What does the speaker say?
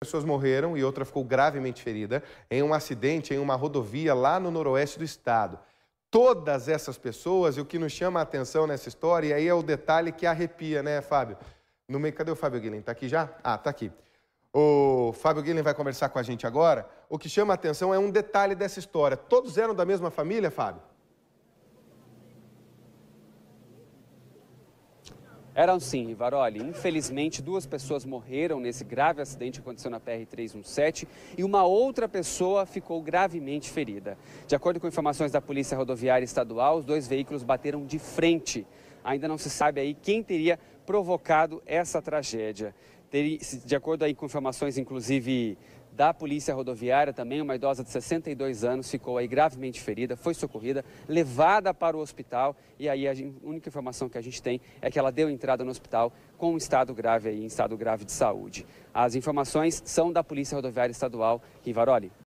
pessoas morreram e outra ficou gravemente ferida em um acidente em uma rodovia lá no noroeste do estado. Todas essas pessoas, e o que nos chama a atenção nessa história, e aí é o detalhe que arrepia, né, Fábio? No meio, cadê o Fábio Guilherme? Tá aqui já? Ah, tá aqui. O Fábio Guilherme vai conversar com a gente agora. O que chama a atenção é um detalhe dessa história. Todos eram da mesma família, Fábio? Eram sim, Rivaroli. Infelizmente, duas pessoas morreram nesse grave acidente que aconteceu na PR-317 e uma outra pessoa ficou gravemente ferida. De acordo com informações da Polícia Rodoviária Estadual, os dois veículos bateram de frente. Ainda não se sabe aí quem teria provocado essa tragédia de acordo aí com informações, inclusive, da Polícia Rodoviária também, uma idosa de 62 anos ficou aí gravemente ferida, foi socorrida, levada para o hospital e aí a, única informação que a gente tem é que ela deu entrada no hospital com um estado grave aí, em um estado grave de saúde. As informações são da Polícia Rodoviária Estadual, Rivaroli.